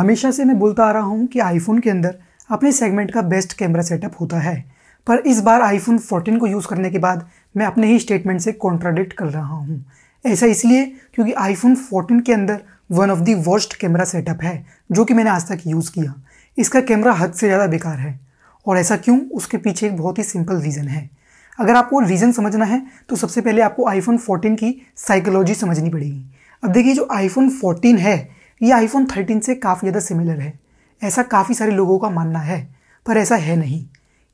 हमेशा से मैं बोलता आ रहा हूँ कि आईफोन के अंदर अपने सेगमेंट का बेस्ट कैमरा सेटअप होता है पर इस बार आईफोन 14 को यूज़ करने के बाद मैं अपने ही स्टेटमेंट से कॉन्ट्राडिक्ट कर रहा हूँ ऐसा इसलिए क्योंकि आईफोन 14 के अंदर one of the worst camera setup है जो कि मैंने आज तक यूज़ किया इसका कैमरा हद से ज़्यादा बेकार है और ऐसा क्यों उसके पीछे एक बहुत ही सिंपल रीज़न है अगर आपको रीज़न समझना है तो सबसे पहले आपको आईफोन 14 की साइकोलॉजी समझनी पड़ेगी अब देखिए जो आईफोन 14 है ये आईफोन 13 से काफ़ी ज़्यादा सिमिलर है ऐसा काफ़ी सारे लोगों का मानना है पर ऐसा है नहीं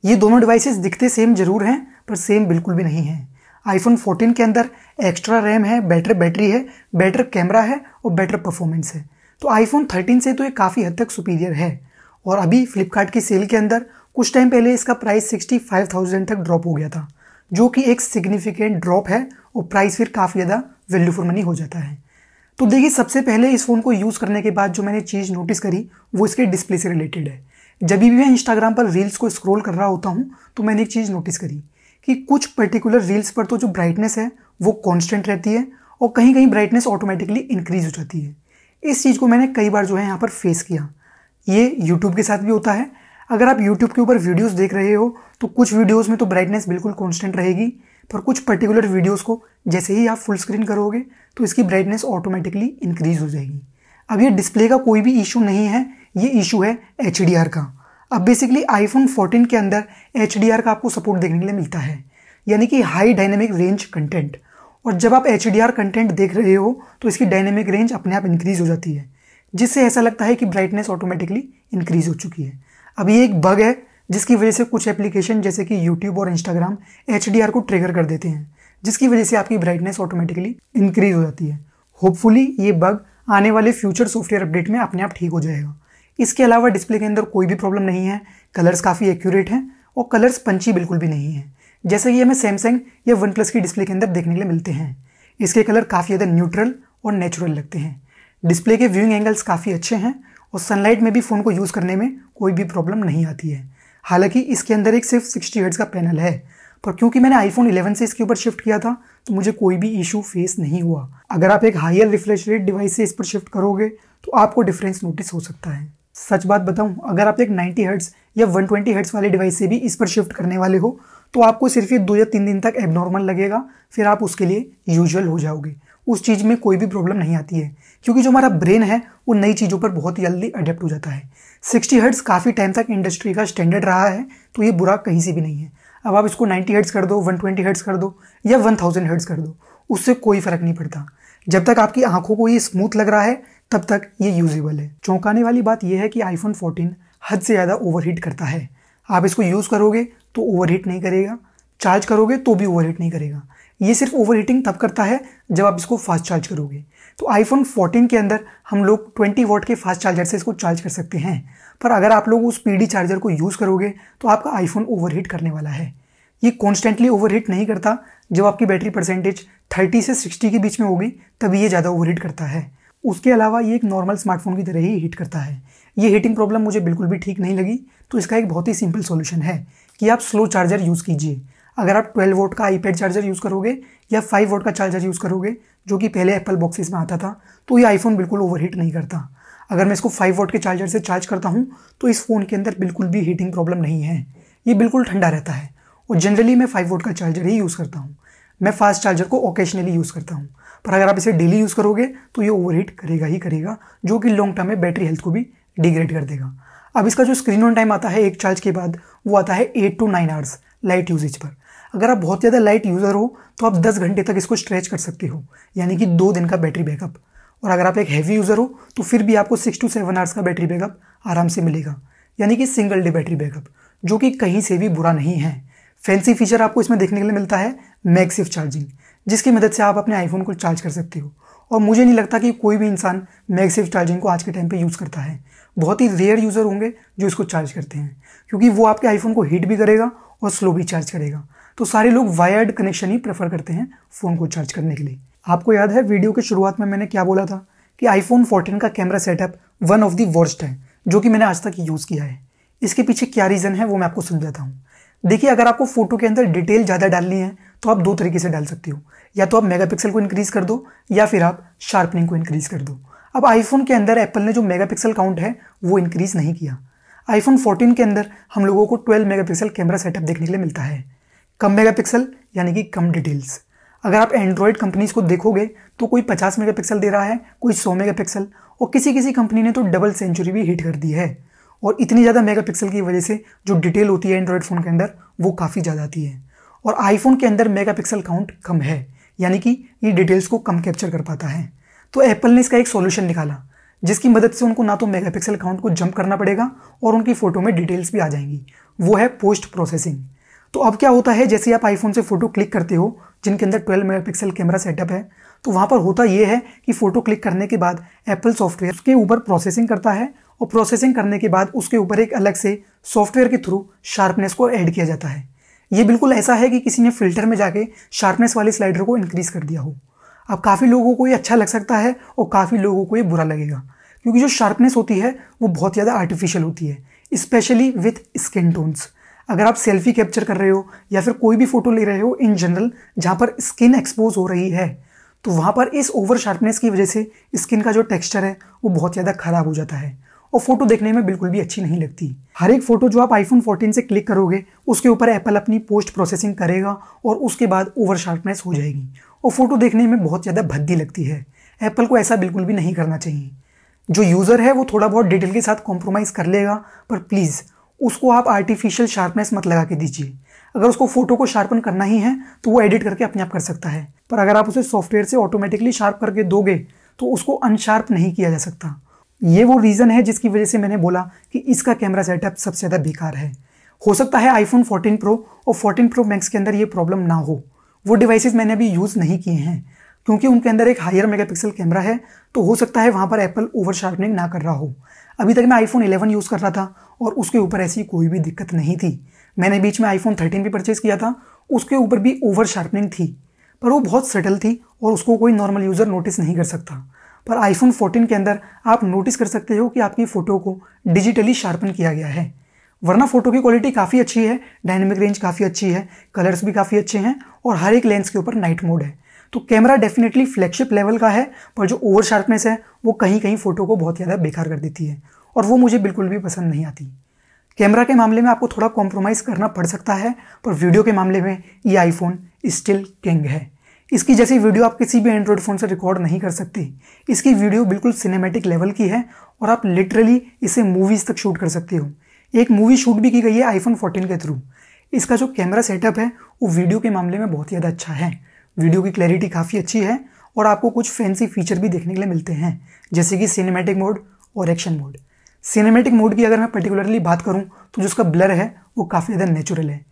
ये दोनों डिवाइसेस दिखते सेम जरूर हैं पर सेम बिल्कुल भी नहीं है आईफोन 14 के अंदर एक्स्ट्रा रैम है बेटर बैटरी है बेटर कैमरा है और बेटर परफॉर्मेंस है तो आईफोन 13 से तो ये काफ़ी हद तक सुपीरियर है और अभी फ्लिपकार्ट की सेल के अंदर कुछ टाइम पहले इसका प्राइस 65,000 तक ड्रॉप हो गया था जो कि एक सिग्निफिकेंट ड्रॉप है और प्राइस फिर काफ़ी ज़्यादा वैल्यू फॉर मनी हो जाता है तो देखिए सबसे पहले इस फ़ोन को यूज़ करने के बाद जो मैंने चीज़ नोटिस करी वो इसके डिस्प्ले से रिलेटेड है जब भी मैं इंस्टाग्राम पर रील्स को स्क्रॉल कर रहा होता हूँ तो मैंने एक चीज़ नोटिस करी कि कुछ पर्टिकुलर रील्स पर तो जो ब्राइटनेस है वो कॉन्स्टेंट रहती है और कहीं कहीं ब्राइटनेस ऑटोमेटिकली इंक्रीज हो जाती है इस चीज़ को मैंने कई बार जो है यहाँ पर फेस किया ये यूट्यूब के साथ भी होता है अगर आप यूट्यूब के ऊपर वीडियोज़ देख रहे हो तो कुछ वीडियोज़ में तो ब्राइटनेस बिल्कुल कॉन्स्टेंट रहेगी पर कुछ पर्टिकुलर वीडियोस को जैसे ही आप फुल स्क्रीन करोगे तो इसकी ब्राइटनेस ऑटोमेटिकली इंक्रीज़ हो जाएगी अब ये डिस्प्ले का कोई भी इशू नहीं है ये इशू है एच का अब बेसिकली आईफोन फोर्टीन के अंदर एच का आपको सपोर्ट देखने के लिए मिलता है यानी कि हाई डायनेमिक रेंज कंटेंट और जब आप एच कंटेंट देख रहे हो तो इसकी डायनेमिक रेंज अपने आप इंक्रीज़ हो जाती है जिससे ऐसा लगता है कि ब्राइटनेस ऑटोमेटिकली इंक्रीज़ हो चुकी है अब ये एक बग है जिसकी वजह से कुछ एप्लीकेशन जैसे कि यूट्यूब और इंस्टाग्राम एच को ट्रिगर कर देते हैं जिसकी वजह से आपकी ब्राइटनेस ऑटोमेटिकली इंक्रीज हो जाती है होपफुली ये बग आने वाले फ्यूचर सॉफ्टवेयर अपडेट में अपने आप ठीक हो जाएगा इसके अलावा डिस्प्ले के अंदर कोई भी प्रॉब्लम नहीं है कलर्स काफ़ी एक्यूरेट हैं और कलर्स पंची बिल्कुल भी नहीं है जैसे कि हमें सैमसंग या वन प्लस की डिस्प्ले के अंदर देखने के लिए मिलते हैं इसके कलर काफ़ी ज़्यादा न्यूट्रल और नेचुरल लगते हैं डिस्प्ले के व्यूइंग एंगल्स काफ़ी अच्छे हैं और सनलाइट में भी फ़ोन को यूज़ करने में कोई भी प्रॉब्लम नहीं आती है हालांकि इसके अंदर एक सिर्फ सिक्सटी हर्ट्स का पैनल है पर क्योंकि मैंने आईफोन 11 से इसके ऊपर शिफ्ट किया था तो मुझे कोई भी इशू फेस नहीं हुआ अगर आप एक हायर रिफ्रेश रेट डिवाइस से इस पर शिफ्ट करोगे तो आपको डिफरेंस नोटिस हो सकता है सच बात बताऊं अगर आप एक 90 हर्ट्स या 120 ट्वेंटी हर्ट्स वाले डिवाइस से भी इस पर शिफ्ट करने वाले हो तो आपको सिर्फ ये दो या तीन दिन तक एबनॉर्मल लगेगा फिर आप उसके लिए यूजुअल हो जाओगे उस चीज़ में कोई भी प्रॉब्लम नहीं आती है क्योंकि जो हमारा ब्रेन है वो नई चीज़ों पर बहुत जल्दी अडेप्ट हो जाता है सिक्सटी हर्ट्स काफ़ी टाइम तक इंडस्ट्री का स्टैंडर्ड रहा है तो ये बुरा कहीं से भी नहीं है अब आप इसको नाइन्टी हर्ट्स कर दो ट्वेंटी हर्ट्स कर दो या थाउजेंड हर्ट्स कर दो उससे कोई फ़र्क नहीं पड़ता जब तक आपकी आंखों को ये स्मूथ लग रहा है तब तक ये यूजेबल है चौंकाने वाली बात यह है कि आईफोन फोर्टीन हद से ज़्यादा ओवरहीट करता है आप इसको यूज़ करोगे तो ओवरहीट नहीं करेगा चार्ज करोगे तो भी ओवरहीट नहीं करेगा ये सिर्फ ओवरहीटिंग तब करता है जब आप इसको फास्ट चार्ज करोगे तो आईफोन 14 के अंदर हम लोग 20 वॉट के फास्ट चार्जर से इसको चार्ज कर सकते हैं पर अगर आप लोग उस पीडी चार्जर को यूज़ करोगे तो आपका आईफोन ओवरहीट करने वाला है ये कॉन्स्टेंटली ओवरहीट नहीं करता जब आपकी बैटरी परसेंटेज 30 से 60 के बीच में होगी तभी ये ज़्यादा ओवरहीट करता है उसके अलावा ये एक नॉर्मल स्मार्टफोन की तरह ही हीट करता है ये हीटिंग प्रॉब्लम मुझे बिल्कुल भी ठीक नहीं लगी तो इसका एक बहुत ही सिंपल सॉल्यूशन है कि आप स्लो चार्जर यूज़ कीजिए अगर आप 12 वोट का आईपैड चार्जर यूज़ करोगे या 5 वोट का चार्जर यूज़ करोगे जो कि पहले एप्पल बॉक्सेस में आता था तो ये आईफोन बिल्कुल ओवरहीट नहीं करता अगर मैं इसको 5 वोट के चार्जर से चार्ज करता हूँ तो इस फ़ोन के अंदर बिल्कुल भी हीटिंग प्रॉब्लम नहीं है ये बिल्कुल ठंडा रहता है और जनरली मैं फाइव वोट का चार्जर ही यूज़ करता हूँ मैं फास्ट चार्जर को ओकेशनली यूज़ करता हूँ पर अगर आप इसे डेली यूज़ करोगे तो ये ओवरहीट करेगा ही करेगा जो कि लॉन्ग टर्म में बैटरी हेल्थ को भी डिग्रेड कर देगा अब इसका जो स्क्रीन ऑन टाइम आता है एक चार्ज के बाद वो आता है eight to nine hours light usage पर अगर आप बहुत ज़्यादा लाइट यूज़र हो तो आप 10 घंटे तक इसको स्ट्रेच कर सकते हो यानी कि दो दिन का बैटरी बैकअप और अगर आप एक हैवी यूज़र हो तो फिर भी आपको सिक्स टू सेवन आवर्स का बैटरी बैकअप आराम से मिलेगा यानी कि सिंगल डे बैटरी बैकअप जो कि कहीं से भी बुरा नहीं है फैंसी फीचर आपको इसमें देखने के लिए मिलता है मैक्सिफ चार्जिंग जिसकी मदद से आप अपने आईफोन को चार्ज कर सकते हो और मुझे नहीं लगता कि कोई भी इंसान मैगसेफ चार्जिंग को आज के टाइम पे यूज़ करता है बहुत ही रेयर यूज़र होंगे जो इसको चार्ज करते हैं क्योंकि वो आपके आईफोन को हीट भी करेगा और स्लो भी चार्ज करेगा तो सारे लोग वायर्ड कनेक्शन ही प्रेफर करते हैं फ़ोन को चार्ज करने के लिए आपको याद है वीडियो की शुरुआत में मैंने क्या बोला था कि आईफोन फोर्टीन का camera setup one of the worst है जो कि मैंने आज तक यूज़ किया है इसके पीछे क्या रीज़न है वो मैं आपको समझाता हूँ देखिए अगर आपको फोटो के अंदर डिटेल ज़्यादा डालनी है तो आप दो तरीके से डाल सकते हो या तो आप मेगापिक्सल को इंक्रीज़ कर दो या फिर आप शार्पनिंग को इंक्रीज़ कर दो अब आईफोन के अंदर एप्पल ने जो मेगापिक्सल काउंट है वो इंक्रीज़ नहीं किया आईफोन 14 के अंदर हम लोगों को 12 मेगापिक्सल कैमरा सेटअप देखने के लिए मिलता है कम मेगापिक्सल यानी कि कम डिटेल्स अगर आप एंड्रॉयड कंपनीज को देखोगे तो कोई 50 मेगापिक्सल दे रहा है कोई 100 मेगापिक्सल और किसी किसी कंपनी ने तो डबल सेंचुरी भी हिट कर दी है और इतनी ज़्यादा मेगापिक्सल की वजह से जो डिटेल होती है एंड्रॉयड फ़ोन के अंदर वो काफ़ी ज़्यादा आती है और आईफोन के अंदर मेगापिक्सल काउंट कम है यानी कि ये डिटेल्स को कम कैप्चर कर पाता है तो एप्पल ने इसका एक सॉल्यूशन निकाला जिसकी मदद से उनको ना तो मेगापिक्सल काउंट को जंप करना पड़ेगा और उनकी फ़ोटो में डिटेल्स भी आ जाएंगी वो है पोस्ट प्रोसेसिंग तो अब क्या होता है जैसे आप आईफोन से फ़ोटो क्लिक करते हो जिनके अंदर 12 मेगापिक्सल कैमरा सेटअप है तो वहाँ पर होता यह है कि फ़ोटो क्लिक करने के बाद एप्पल सॉफ्टवेयर के ऊपर प्रोसेसिंग करता है और प्रोसेसिंग करने के बाद उसके ऊपर एक अलग से सॉफ्टवेयर के थ्रू शार्पनेस को ऐड किया जाता है ये बिल्कुल ऐसा है कि किसी ने फिल्टर में जाके शार्पनेस वाले स्लाइडर को इंक्रीज़ कर दिया हो अब काफ़ी लोगों को ये अच्छा लग सकता है और काफ़ी लोगों को ये बुरा लगेगा क्योंकि जो शार्पनेस होती है वो बहुत ज़्यादा आर्टिफिशियल होती है स्पेशली विथ स्किन टोन्स अगर आप सेल्फी कैप्चर कर रहे हो या फिर कोई भी फ़ोटो ले रहे हो इन जनरल जहाँ पर स्किन एक्सपोज हो रही है तो वहाँ पर इस ओवर शार्पनेस की वजह से स्किन का जो टेक्सचर है वो बहुत ज़्यादा ख़राब हो जाता है और फोटो देखने में बिल्कुल भी अच्छी नहीं लगती हर एक फोटो जो आप आईफोन 14 से क्लिक करोगे उसके ऊपर एप्पल अपनी पोस्ट प्रोसेसिंग करेगा और उसके बाद ओवर शार्पनेस हो जाएगी और फोटो देखने में बहुत ज़्यादा भद्दी लगती है एप्पल को ऐसा बिल्कुल भी नहीं करना चाहिए जो यूज़र है वो थोड़ा बहुत डिटेल के साथ कॉम्प्रोमाइज़ कर लेगा पर प्लीज़ उसको आप आर्टिफिशियल शार्पनेस मत लगा के दीजिए अगर उसको फोटो को शार्पन करना ही है तो वो एडिट करके अपने आप कर सकता है पर अगर आप उसे सॉफ्टवेयर से ऑटोमेटिकली शार्प करके दोगे तो उसको अनशार्प नहीं किया जा सकता ये वो रीज़न है जिसकी वजह से मैंने बोला कि इसका कैमरा सेटअप सबसे ज़्यादा बेकार है हो सकता है आईफोन 14 प्रो और 14 प्रो मैक्स के अंदर ये प्रॉब्लम ना हो वो डिवाइसेस मैंने अभी यूज़ नहीं किए हैं क्योंकि उनके अंदर एक हायर मेगापिक्सल कैमरा है तो हो सकता है वहाँ पर एप्पल ओवर शार्पनिंग ना कर रहा हो अभी तक मैं आईफोन 11 यूज़ कर रहा था और उसके ऊपर ऐसी कोई भी दिक्कत नहीं थी मैंने बीच में आईफोन 13 भी परचेज़ किया था उसके ऊपर भी ओवर शार्पनिंग थी पर वो बहुत सटल थी और उसको कोई नॉर्मल यूज़र नोटिस नहीं कर सकता पर आईफोन 14 के अंदर आप नोटिस कर सकते हो कि आपकी फ़ोटो को डिजिटली शार्पन किया गया है वरना फ़ोटो की क्वालिटी काफ़ी अच्छी है डायनेमिक रेंज काफ़ी अच्छी है कलर्स भी काफ़ी अच्छे हैं और हर एक लेंस के ऊपर नाइट मोड है तो कैमरा डेफिनेटली फ्लैगशिप लेवल का है पर जो ओवर शार्पनेस है वो कहीं कहीं फ़ोटो को बहुत ज़्यादा बेकार कर देती है और वो मुझे बिल्कुल भी पसंद नहीं आती कैमरा के मामले में आपको थोड़ा कॉम्प्रोमाइज़ करना पड़ सकता है पर वीडियो के मामले में ये आईफोन स्टिल किंग है इसकी जैसी वीडियो आप किसी भी एंड्रॉयड फ़ोन से रिकॉर्ड नहीं कर सकते इसकी वीडियो बिल्कुल सिनेमैटिक लेवल की है और आप लिटरली इसे मूवीज़ तक शूट कर सकते हो एक मूवी शूट भी की गई है आईफोन फोर्टीन के थ्रू इसका जो कैमरा सेटअप है वो वीडियो के मामले में बहुत ज़्यादा अच्छा है वीडियो की क्लैरिटी काफ़ी अच्छी है और आपको कुछ फैंसी फीचर भी देखने के लिए मिलते हैं जैसे कि सिनेमैटिक मोड और एक्शन मोड सिनेमैटिक मोड की अगर मैं पर्टिकुलरली बात करूँ तो जो उसका ब्लर है वो काफ़ी ज़्यादा नेचुरल है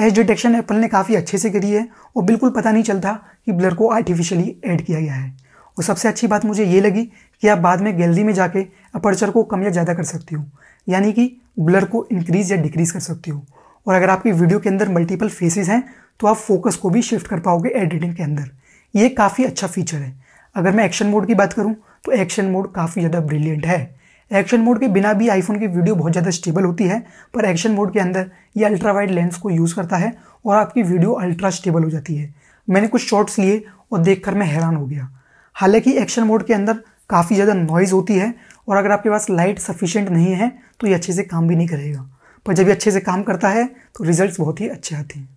एज डिटेक्शन एप्पल ने काफ़ी अच्छे से करी है और बिल्कुल पता नहीं चलता कि ब्लर को आर्टिफिशियली ऐड किया गया है और सबसे अच्छी बात मुझे ये लगी कि आप बाद में गैलरी में जाके अपर्चर को कम या ज़्यादा कर सकती हो यानी कि ब्लर को इंक्रीज़ या डिक्रीज़ कर सकती हो और अगर आपकी वीडियो के अंदर मल्टीपल फेसेस हैं तो आप फोकस को भी शिफ्ट कर पाओगे एडिटिंग के अंदर ये काफ़ी अच्छा फीचर है अगर मैं एक्शन मोड की बात करूँ तो एक्शन मोड काफ़ी ज़्यादा ब्रिलियंट है एक्शन मोड के बिना भी आईफोन की वीडियो बहुत ज़्यादा स्टेबल होती है पर एक्शन मोड के अंदर ये अल्ट्रा वाइड लेंस को यूज़ करता है और आपकी वीडियो अल्ट्रा स्टेबल हो जाती है मैंने कुछ शॉट्स लिए और देख मैं हैरान हो गया हालांकि एक्शन मोड के अंदर काफ़ी ज़्यादा नॉइज़ होती है और अगर आपके पास लाइट सफिशेंट नहीं है तो ये अच्छे से काम भी नहीं करेगा पर जब ये अच्छे से काम करता है तो रिजल्ट्स बहुत ही अच्छे आते हैं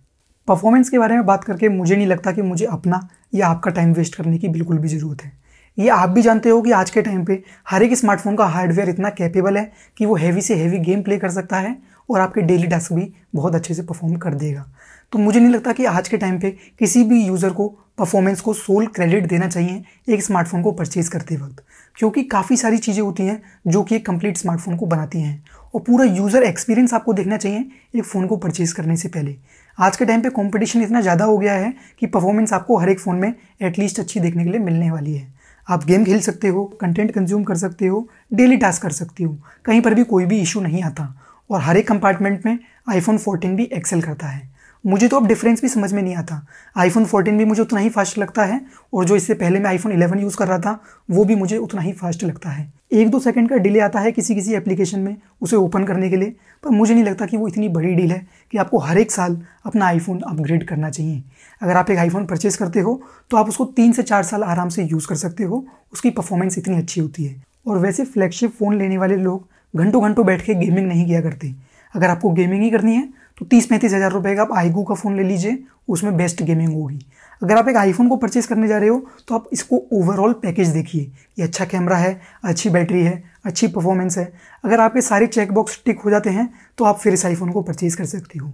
परफॉर्मेंस के बारे में बात करके मुझे नहीं लगता कि मुझे अपना या आपका टाइम वेस्ट करने की बिल्कुल भी ज़रूरत है ये आप भी जानते हो कि आज के टाइम पे हर एक स्मार्टफोन का हार्डवेयर इतना कैपेबल है कि वो हैवी से हैवी गेम प्ले कर सकता है और आपके डेली टास्क भी बहुत अच्छे से परफॉर्म कर देगा तो मुझे नहीं लगता कि आज के टाइम पे किसी भी यूज़र को परफॉर्मेंस को सोल क्रेडिट देना चाहिए एक स्मार्टफोन को परचेज़ करते वक्त क्योंकि काफ़ी सारी चीज़ें होती हैं जो कि एक कंप्लीट स्मार्टफोन को बनाती हैं और पूरा यूज़र एक्सपीरियंस आपको देखना चाहिए एक फ़ोन को परचेज़ करने से पहले आज के टाइम पे कंपटीशन इतना ज़्यादा हो गया है कि परफॉर्मेंस आपको हर एक फ़ोन में एटलीस्ट अच्छी देखने के लिए मिलने वाली है आप गेम खेल सकते हो कंटेंट कंज्यूम कर सकते हो डेली टास्क कर सकते हो कहीं पर भी कोई भी इशू नहीं आता और हर एक कंपार्टमेंट में आईफोन 14 भी एक्सेल करता है मुझे तो अब डिफरेंस भी समझ में नहीं आता आईफोन 14 भी मुझे उतना ही फास्ट लगता है और जो इससे पहले मैं आईफोन 11 यूज़ कर रहा था वो भी मुझे उतना ही फास्ट लगता है एक दो सेकंड का डिले आता है किसी किसी एप्लीकेशन में उसे ओपन करने के लिए पर मुझे नहीं लगता कि वो इतनी बड़ी डील है कि आपको हर एक साल अपना आईफोन अपग्रेड करना चाहिए अगर आप एक आईफोन परचेज़ करते हो तो आप उसको तीन से चार साल आराम से यूज़ कर सकते हो उसकी परफॉर्मेंस इतनी अच्छी होती है और वैसे फ्लैगशिप फ़ोन लेने वाले लोग घंटों घंटों बैठ के गेमिंग नहीं किया करते अगर आपको गेमिंग ही करनी है तो तीस पैंतीस हज़ार रुपये का आप आईगू का फ़ोन ले लीजिए उसमें बेस्ट गेमिंग होगी अगर आप एक आईफोन को परचेज़ करने जा रहे हो तो आप इसको ओवरऑल पैकेज देखिए ये अच्छा कैमरा है अच्छी बैटरी है अच्छी परफॉर्मेंस है अगर आपके सारे चेकबॉक्स टिक हो जाते हैं तो आप फिर इस आईफोन को परचेज़ कर सकती हो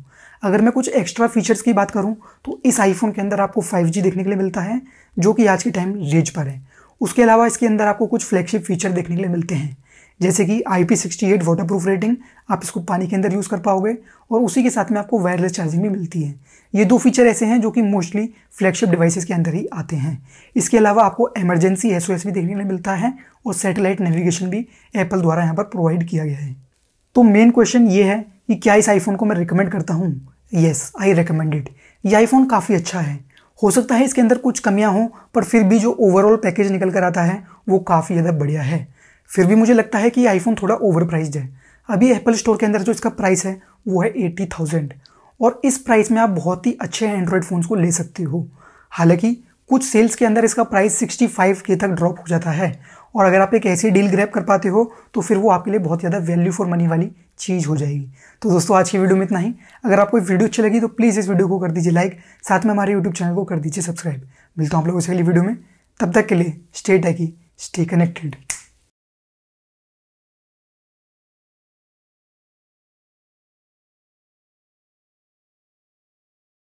अगर मैं कुछ एक्स्ट्रा फीचर्स की बात करूँ तो इस आईफोन के अंदर आपको 5G देखने के लिए मिलता है जो कि आज के टाइम रेज पर है उसके अलावा इसके अंदर आपको कुछ फ्लैगशिप फीचर देखने के लिए मिलते हैं जैसे कि I P sixty eight waterproof rating आप इसको पानी के अंदर यूज़ कर पाओगे और उसी के साथ में आपको वायरलेस चार्जिंग भी मिलती है ये दो फीचर ऐसे हैं जो कि मोस्टली फ्लैगशिप डिवाइसेस के अंदर ही आते हैं इसके अलावा आपको एमरजेंसी एस भी देखने में मिलता है और सैटेलाइट नेविगेशन भी एप्पल द्वारा यहाँ पर प्रोवाइड किया गया है तो मेन क्वेश्चन ये है कि क्या इस आईफोन को मैं रिकमेंड करता हूँ येस आई रिकमेंडेड ये आईफोन काफ़ी अच्छा है हो सकता है इसके अंदर कुछ कमियां हों पर फिर भी जो ओवरऑल पैकेज निकल कर आता है वो काफ़ी ज़्यादा बढ़िया है फिर भी मुझे लगता है कि आईफोन थोड़ा ओवर प्राइज है अभी एप्पल स्टोर के अंदर जो इसका प्राइस है वो है एट्टी थाउजेंड और इस प्राइस में आप बहुत ही अच्छे एंड्रॉयड फ़ोन्स को ले सकते हो हालांकि कुछ सेल्स के अंदर इसका प्राइस 65 के तक ड्रॉप हो जाता है और अगर आप एक ऐसी डील ग्रैप कर पाते हो तो फिर वो आपके लिए बहुत ज़्यादा वैल्यू फॉर मनी वाली चीज़ हो जाएगी तो दोस्तों आज की वीडियो में इतना ही अगर आपको वीडियो अच्छी लगी तो प्लीज़ इस वीडियो को कर दीजिए लाइक साथ में हमारे यूट्यूब चैनल को कर दीजिए सब्सक्राइब मिलता हूँ आप लोगों से अगली वीडियो में तब तक के लिए स्टे टैकी स्टे कनेक्टेड